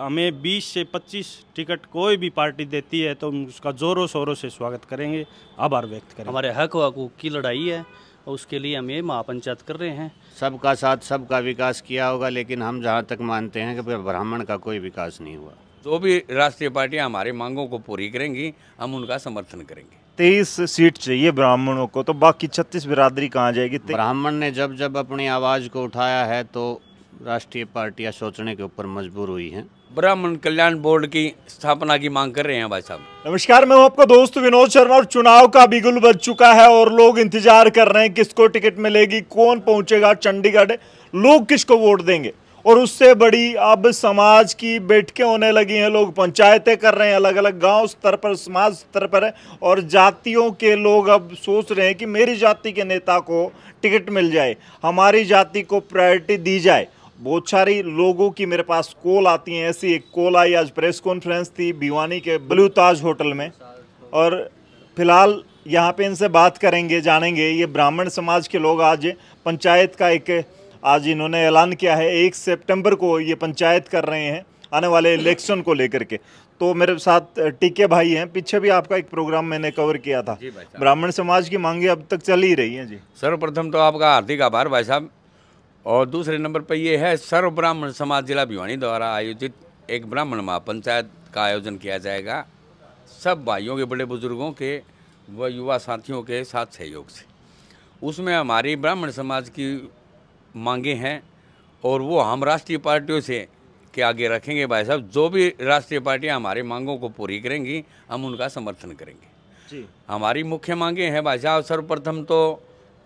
हमें 20 से 25 टिकट कोई भी पार्टी देती है तो हम उसका ज़ोरों शोरों से स्वागत करेंगे आभार व्यक्त करेंगे हमारे हक व हकूक की लड़ाई है और उसके लिए हम ये महापंचायत कर रहे हैं सबका साथ सबका विकास किया होगा लेकिन हम जहाँ तक मानते हैं कि ब्राह्मण का कोई विकास नहीं हुआ जो भी राष्ट्रीय पार्टियाँ हमारे मांगों को पूरी करेंगी हम उनका समर्थन करेंगे तेईस सीट चाहिए ब्राह्मणों को तो बाकी छत्तीस बिरादरी कहाँ जाएगी ब्राह्मण ने जब जब अपनी आवाज़ को उठाया है तो राष्ट्रीय पार्टियां सोचने के ऊपर मजबूर हुई हैं ब्राह्मण कल्याण बोर्ड की स्थापना की मांग कर रहे हैं भाई साहब नमस्कार मैं हूं आपका दोस्त विनोद शर्मा और चुनाव का बिगुल बज चुका है और लोग इंतजार कर रहे हैं किसको टिकट मिलेगी कौन पहुंचेगा चंडीगढ़ लोग किसको वोट देंगे और उससे बड़ी अब समाज की बैठकें होने लगी हैं लोग पंचायतें कर रहे हैं अलग अलग गांव स्तर पर समाज स्तर पर और जातियों के लोग अब सोच रहे हैं कि मेरी जाति के नेता को टिकट मिल जाए हमारी जाति को प्रायोरिटी दी जाए बहुत सारी लोगों की मेरे पास कॉल आती हैं ऐसी एक कॉल आई आज प्रेस कॉन्फ्रेंस थी भिवानी के ब्लू ताज होटल में और फिलहाल यहाँ पे इनसे बात करेंगे जानेंगे ये ब्राह्मण समाज के लोग आज पंचायत का एक आज इन्होंने ऐलान किया है एक सितंबर को ये पंचायत कर रहे हैं आने वाले इलेक्शन को लेकर के तो मेरे साथ टीके भाई हैं पीछे भी आपका एक प्रोग्राम मैंने कवर किया था ब्राह्मण समाज की मांगे अब तक चल ही रही हैं जी सर्वप्रथम तो आपका हार्दिक आभार भाई साहब और दूसरे नंबर पर यह है सर्व ब्राह्मण समाज जिला भिवानी द्वारा आयोजित एक ब्राह्मण महापंचायत का आयोजन किया जाएगा सब भाइयों के बड़े बुजुर्गों के व युवा साथियों के साथ सहयोग से उसमें हमारी ब्राह्मण समाज की मांगे हैं और वो हम राष्ट्रीय पार्टियों से के आगे रखेंगे भाई साहब जो भी राष्ट्रीय पार्टियाँ हमारी मांगों को पूरी करेंगी हम उनका समर्थन करेंगे जी हमारी मुख्य मांगे हैं भाई साहब सर्वप्रथम तो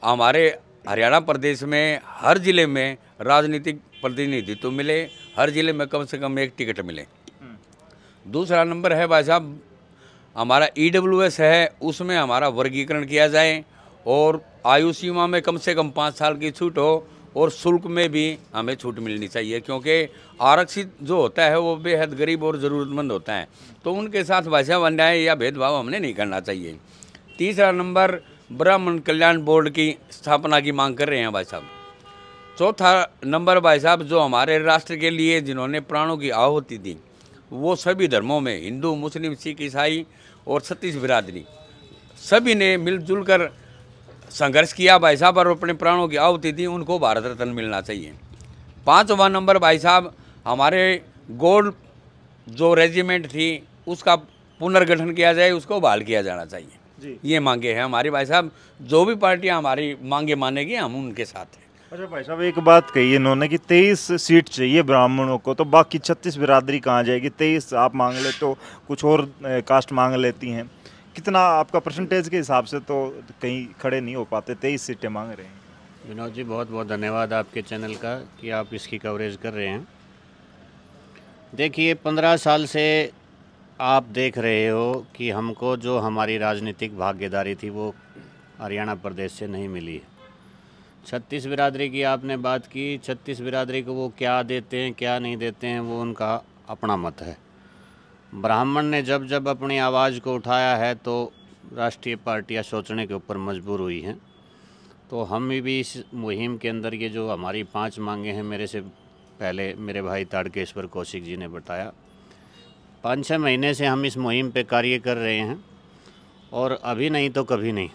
हमारे हरियाणा प्रदेश में हर ज़िले में राजनीतिक प्रतिनिधित्व तो मिले हर ज़िले में कम से कम एक टिकट मिले हम्म। दूसरा नंबर है भाई साहब हमारा ई e है उसमें हमारा वर्गीकरण किया जाए और आयु सीमा में कम से कम पाँच साल की छूट हो और शुल्क में भी हमें छूट मिलनी चाहिए क्योंकि आरक्षित जो होता है वो बेहद गरीब और ज़रूरतमंद होता है तो उनके साथ भाषा अन्याय या भेदभाव हमने नहीं करना चाहिए तीसरा नंबर ब्राह्मण कल्याण बोर्ड की स्थापना की मांग कर रहे हैं भाई साहब चौथा नंबर भाई साहब जो हमारे राष्ट्र के लिए जिन्होंने प्राणों की आहुति दी वो सभी धर्मों में हिंदू मुस्लिम सिख ईसाई और सतीश बिरादरी सभी ने मिलजुल कर संघर्ष किया भाई साहब और अपने प्राणों की आहुति दी उनको भारत रत्न मिलना चाहिए पाँचवा नंबर भाई साहब हमारे गोल्ड जो रेजिमेंट थी उसका पुनर्गठन किया जाए उसको बहाल किया जाना चाहिए ये मांगे हैं हमारे भाई साहब जो भी पार्टियाँ हमारी मांगे मानेगी हम उनके साथ हैं अच्छा भाई साहब एक बात कही इन्होंने कि तेईस सीट चाहिए ब्राह्मणों को तो बाकी छत्तीस बिरादरी कहाँ जाएगी तेईस आप मांग ले तो कुछ और कास्ट मांग लेती हैं कितना आपका परसेंटेज के हिसाब से तो कहीं खड़े नहीं हो पाते तेईस सीटें मांग रहे हैं विनोद जी बहुत बहुत धन्यवाद आपके चैनल का कि आप इसकी कवरेज कर रहे हैं देखिए पंद्रह साल से आप देख रहे हो कि हमको जो हमारी राजनीतिक भागीदारी थी वो हरियाणा प्रदेश से नहीं मिली है छत्तीस बिरादरी की आपने बात की छत्तीस बिरादरी को वो क्या देते हैं क्या नहीं देते हैं वो उनका अपना मत है ब्राह्मण ने जब जब अपनी आवाज़ को उठाया है तो राष्ट्रीय पार्टियां सोचने के ऊपर मजबूर हुई हैं तो हम भी इस मुहिम के अंदर ये जो हमारी पांच मांगे हैं मेरे से पहले मेरे भाई ताड़केश्वर कौशिक जी ने बताया पाँच छः महीने से हम इस मुहिम पे कार्य कर रहे हैं और अभी नहीं तो कभी नहीं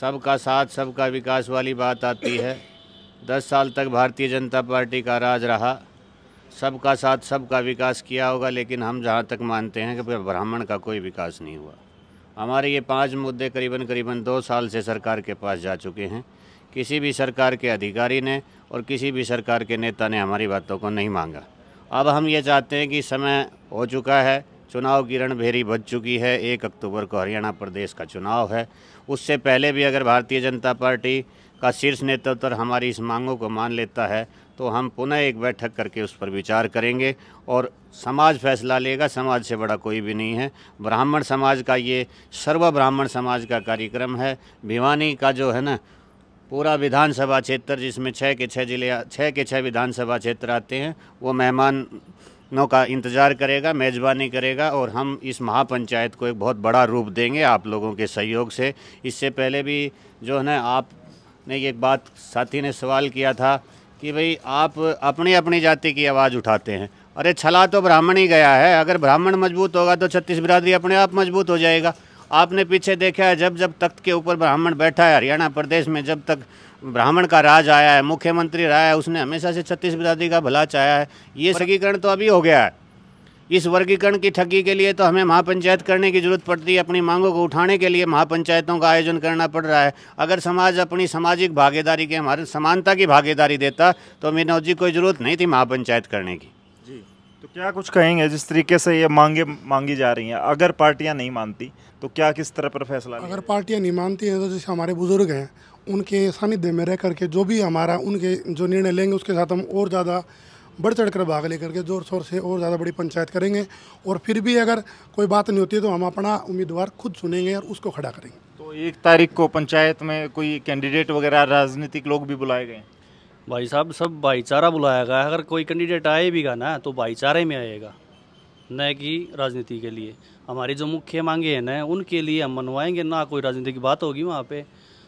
सबका साथ सबका विकास वाली बात आती है दस साल तक भारतीय जनता पार्टी का राज रहा सबका साथ सबका विकास किया होगा लेकिन हम जहाँ तक मानते हैं कि ब्राह्मण का कोई विकास नहीं हुआ हमारे ये पांच मुद्दे करीबन करीबन दो साल से सरकार के पास जा चुके हैं किसी भी सरकार के अधिकारी ने और किसी भी सरकार के नेता ने हमारी बातों को नहीं मांगा अब हम ये चाहते हैं कि समय हो चुका है चुनाव की रणभेरी बज चुकी है एक अक्टूबर को हरियाणा प्रदेश का चुनाव है उससे पहले भी अगर भारतीय जनता पार्टी का शीर्ष नेतृत्व हमारी इस मांगों को मान लेता है तो हम पुनः एक बैठक करके उस पर विचार करेंगे और समाज फैसला लेगा समाज से बड़ा कोई भी नहीं है ब्राह्मण समाज का ये सर्व ब्राह्मण समाज का कार्यक्रम है भिवानी का जो है ना पूरा विधानसभा क्षेत्र जिसमें छः के छः जिले छः के छः विधानसभा क्षेत्र आते हैं वो मेहमानों का इंतज़ार करेगा मेज़बानी करेगा और हम इस महापंचायत को एक बहुत बड़ा रूप देंगे आप लोगों के सहयोग से इससे पहले भी जो है ना आपने एक बात साथी ने सवाल किया था कि भाई आप अपनी अपनी जाति की आवाज़ उठाते हैं अरे छला तो ब्राह्मण ही गया है अगर ब्राह्मण मजबूत होगा तो छत्तीस बिरादरी अपने आप मजबूत हो जाएगा आपने पीछे देखा है जब जब तख्त के ऊपर ब्राह्मण बैठा है हरियाणा प्रदेश में जब तक ब्राह्मण का राज आया है मुख्यमंत्री रहा है उसने हमेशा से छत्तीस बिरादरी का भला चाहा है ये सगीकरण तो अभी हो गया है इस वर्गीकरण की ठगी के लिए तो हमें महापंचायत करने की ज़रूरत पड़ती है अपनी मांगों को उठाने के लिए महापंचायतों का आयोजन करना पड़ रहा है अगर समाज अपनी सामाजिक भागीदारी के हमारे समानता की भागीदारी देता तो विनोद जी कोई ज़रूरत नहीं थी महापंचायत करने की जी तो क्या कुछ कहेंगे जिस तरीके से ये मांगे मांगी जा रही हैं अगर पार्टियाँ नहीं मानती तो क्या किस तरह पर फैसला अगर पार्टियाँ नहीं मानती हैं तो जैसे हमारे बुज़ुर्ग हैं उनके सानिध्य में रह करके जो भी हमारा उनके जो निर्णय लेंगे उसके साथ हम और ज़्यादा बढ़ चढ़ कर भाग लेकर के ज़ोर शोर से और ज़्यादा बड़ी पंचायत करेंगे और फिर भी अगर कोई बात नहीं होती है तो हम अपना उम्मीदवार खुद सुनेंगे और उसको खड़ा करेंगे तो एक तारीख को पंचायत में कोई कैंडिडेट वगैरह राजनीतिक लोग भी बुलाए गए भाई साहब सब भाईचारा बुलाया गया अगर कोई कैंडिडेट आए आएगा ना तो भाईचारे में आएगा न कि राजनीति के लिए हमारी जो मुख्य मांगे हैं न उनके लिए हम मनवाएंगे ना कोई राजनीति की बात होगी वहाँ पे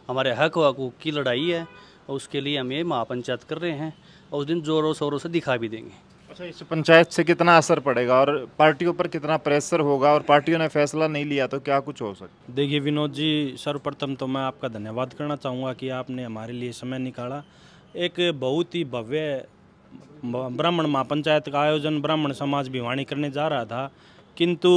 हमारे हक हकूक की लड़ाई है और उसके लिए हम ये महापंचायत कर रहे हैं और उस दिन जोरों शोरों से दिखा भी देंगे अच्छा इस पंचायत से कितना असर पड़ेगा और पार्टियों पर कितना प्रेशर होगा और पार्टियों ने फैसला नहीं लिया तो क्या कुछ हो सकता देखिए विनोद जी सर्वप्रथम तो मैं आपका धन्यवाद करना चाहूँगा कि आपने हमारे लिए समय निकाला एक बहुत ही भव्य ब्राह्मण महापंचायत का आयोजन ब्राह्मण समाज भिवाणी करने जा रहा था किंतु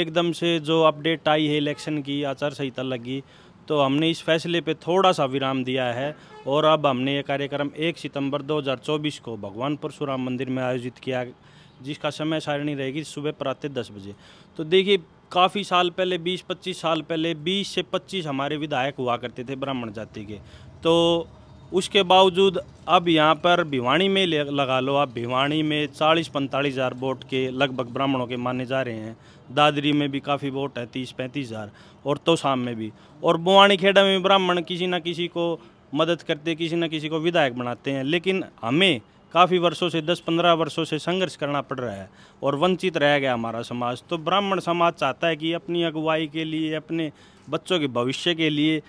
एकदम से जो अपडेट आई है इलेक्शन की आचार संहिता लगी तो हमने इस फैसले पे थोड़ा सा विराम दिया है और अब हमने ये कार्यक्रम 1 सितंबर 2024 को भगवान परशुराम मंदिर में आयोजित किया जिसका समय सारणी रहेगी सुबह प्रातः दस बजे तो देखिए काफ़ी साल पहले 20-25 साल पहले 20 से 25 हमारे विधायक हुआ करते थे ब्राह्मण जाति के तो उसके बावजूद अब यहाँ पर भिवाणी में लगा लो आप भिवाणी में चालीस पैंतालीस हज़ार वोट के लगभग ब्राह्मणों के माने जा रहे हैं दादरी में भी काफ़ी वोट है तीस पैंतीस हज़ार और तोसाम में भी और बुवाणी खेड़ा में ब्राह्मण किसी न किसी को मदद करते किसी न किसी को विधायक बनाते हैं लेकिन हमें काफ़ी वर्षों से दस पंद्रह वर्षों से संघर्ष करना पड़ रहा है और वंचित रह गया हमारा समाज तो ब्राह्मण समाज चाहता है कि अपनी अगुवाई के लिए अपने बच्चों के भविष्य के लिए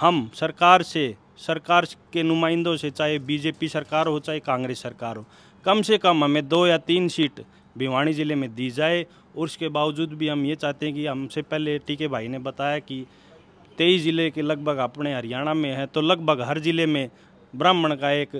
हम सरकार से सरकार के नुमाइंदों से चाहे बीजेपी सरकार हो चाहे कांग्रेस सरकार हो कम से कम हमें दो या तीन सीट भिवाणी ज़िले में दी जाए और उसके बावजूद भी हम ये चाहते हैं कि हमसे पहले टीके भाई ने बताया कि तेईस ज़िले के लगभग अपने हरियाणा में है तो लगभग हर ज़िले में ब्राह्मण का एक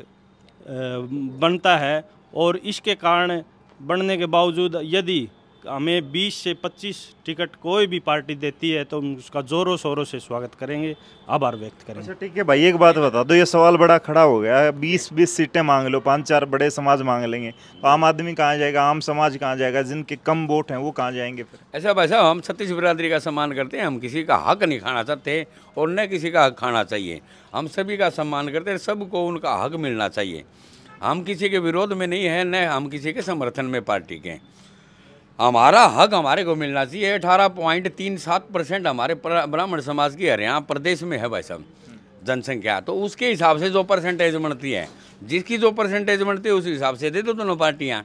बनता है और इसके कारण बनने के बावजूद यदि हमें 20 से 25 टिकट कोई भी पार्टी देती है तो उसका जोरों शोरों से स्वागत करेंगे आभार व्यक्त करेंगे अच्छा ठीक है भाई एक बात बता दो ये सवाल बड़ा खड़ा हो गया है बीस बीस सीटें मांग लो पाँच चार बड़े समाज मांग लेंगे तो आम आदमी कहाँ जाएगा आम समाज कहाँ जाएगा जिनके कम वोट हैं वो कहाँ जाएंगे फिर ऐसा अच्छा भाई साहब हम छत्तीस बिरादरी का सम्मान करते हैं हम किसी का हक नहीं खाना चाहते और न किसी का हक खाना चाहिए हम सभी का सम्मान करते हैं सबको उनका हक मिलना चाहिए हम किसी के विरोध में नहीं है न हम किसी के समर्थन में पार्टी के हमारा हक हमारे को मिलना चाहिए अठारह पॉइंट तीन सात परसेंट हमारे ब्राह्मण समाज की हरियाणा प्रदेश में है भाई साहब जनसंख्या तो उसके हिसाब से जो परसेंटेज बनती है जिसकी जो परसेंटेज बनती है उस हिसाब से दे दो दोनों पार्टियाँ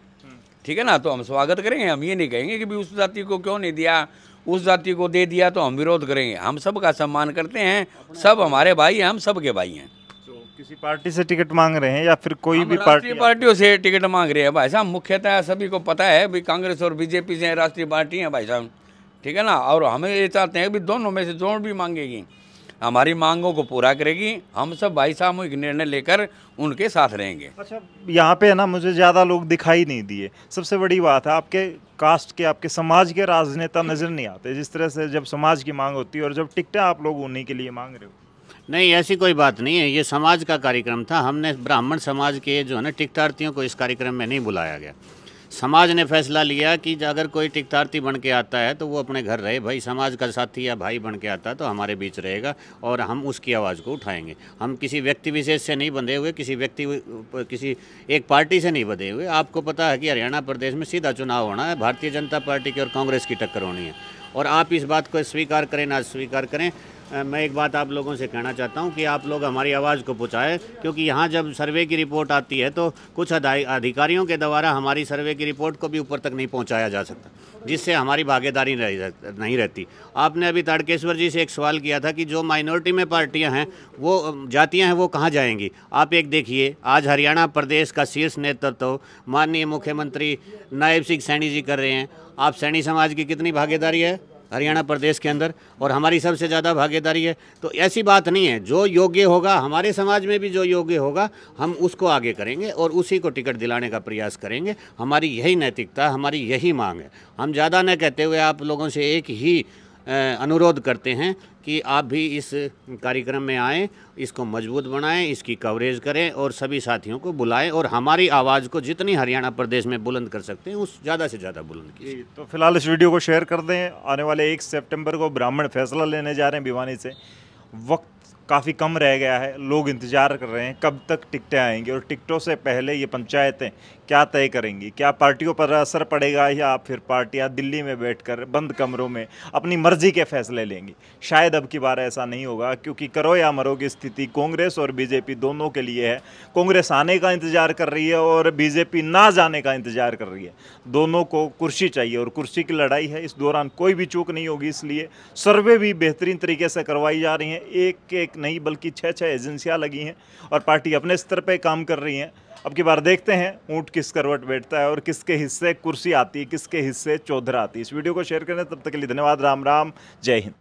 ठीक है ना तो हम स्वागत करेंगे हम ये नहीं कहेंगे कि भी उस जाति को क्यों नहीं दिया उस जाति को दे दिया तो हम विरोध करेंगे हम सब का सम्मान करते हैं सब हमारे भाई हैं हम सब के भाई हैं किसी पार्टी से टिकट मांग रहे हैं या फिर कोई भी पार्टी पार्टियों से टिकट मांग रहे हैं भाई साहब मुख्यतः सभी को पता है भी कांग्रेस और बीजेपी से राष्ट्रीय पार्टी हैं भाई साहब ठीक है ना और हमें ये चाहते हैं भी दोनों में से जोड़ भी मांगेगी हमारी मांगों को पूरा करेगी हम सब भाई साहब एक निर्णय लेकर उनके साथ रहेंगे अच्छा यहाँ पे है ना मुझे ज़्यादा लोग दिखाई नहीं दिए सबसे बड़ी बात है आपके कास्ट के आपके समाज के राजनेता नज़र नहीं आते जिस तरह से जब समाज की मांग होती है और जब टिकटें आप लोग उन्हीं के लिए मांग रहे हो नहीं ऐसी कोई बात नहीं है ये समाज का कार्यक्रम था हमने ब्राह्मण समाज के जो है ना टिकटार्थियों को इस कार्यक्रम में नहीं बुलाया गया समाज ने फैसला लिया कि अगर कोई टिकटार्थी बन के आता है तो वो अपने घर रहे भाई समाज का साथी या भाई बन के आता है तो हमारे बीच रहेगा और हम उसकी आवाज़ को उठाएंगे हम किसी व्यक्ति विशेष से नहीं बंधे हुए किसी व्यक्ति किसी एक पार्टी से नहीं बंधे हुए आपको पता है कि हरियाणा प्रदेश में सीधा चुनाव होना है भारतीय जनता पार्टी की और कांग्रेस की टक्कर होनी है और आप इस बात को स्वीकार करें ना स्वीकार करें मैं एक बात आप लोगों से कहना चाहता हूं कि आप लोग हमारी आवाज़ को पहुँचाएँ क्योंकि यहाँ जब सर्वे की रिपोर्ट आती है तो कुछ अधिकारियों के द्वारा हमारी सर्वे की रिपोर्ट को भी ऊपर तक नहीं पहुँचाया जा सकता जिससे हमारी भागीदारी नहीं रहती आपने अभी ताड़केश्वर जी से एक सवाल किया था कि जो माइनॉरिटी में पार्टियाँ हैं वो जातियाँ हैं वो कहाँ जाएंगी आप एक देखिए आज हरियाणा प्रदेश का शीर्ष नेतृत्व माननीय मुख्यमंत्री नायब सिंह सैनी जी कर रहे हैं आप सैनी समाज की कितनी भागीदारी है हरियाणा प्रदेश के अंदर और हमारी सबसे ज़्यादा भागीदारी है तो ऐसी बात नहीं है जो योग्य होगा हमारे समाज में भी जो योग्य होगा हम उसको आगे करेंगे और उसी को टिकट दिलाने का प्रयास करेंगे हमारी यही नैतिकता हमारी यही मांग है हम ज़्यादा न कहते हुए आप लोगों से एक ही अनुरोध करते हैं कि आप भी इस कार्यक्रम में आएँ इसको मजबूत बनाएं इसकी कवरेज करें और सभी साथियों को बुलाएं और हमारी आवाज़ को जितनी हरियाणा प्रदेश में बुलंद कर सकते हैं उस ज़्यादा से ज़्यादा बुलंद कीजिए तो फिलहाल इस वीडियो को शेयर कर दें आने वाले एक सेप्टेम्बर को ब्राह्मण फैसला लेने जा रहे हैं भिवानी से वक्त काफ़ी कम रह गया है लोग इंतज़ार कर रहे हैं कब तक टिकटें आएंगी और टिकटों से पहले ये पंचायतें क्या तय करेंगी क्या पार्टियों पर असर पड़ेगा या फिर पार्टियां दिल्ली में बैठकर बंद कमरों में अपनी मर्जी के फैसले लेंगी शायद अब की बार ऐसा नहीं होगा क्योंकि करो या मरो की स्थिति कांग्रेस और बीजेपी दोनों के लिए है कांग्रेस आने का इंतज़ार कर रही है और बीजेपी ना जाने का इंतज़ार कर रही है दोनों को कुर्सी चाहिए और कुर्सी की लड़ाई है इस दौरान कोई भी चूक नहीं होगी इसलिए सर्वे भी बेहतरीन तरीके से करवाई जा रही हैं एक एक नहीं बल्कि छः छः एजेंसियाँ लगी हैं और पार्टी अपने स्तर पर काम कर रही हैं अब की बार देखते हैं ऊँट किस करवट बैठता है और किसके हिस्से कुर्सी आती है किसके हिस्से चौधरा आती है इस वीडियो को शेयर करें तब तक के लिए धन्यवाद राम राम जय हिंद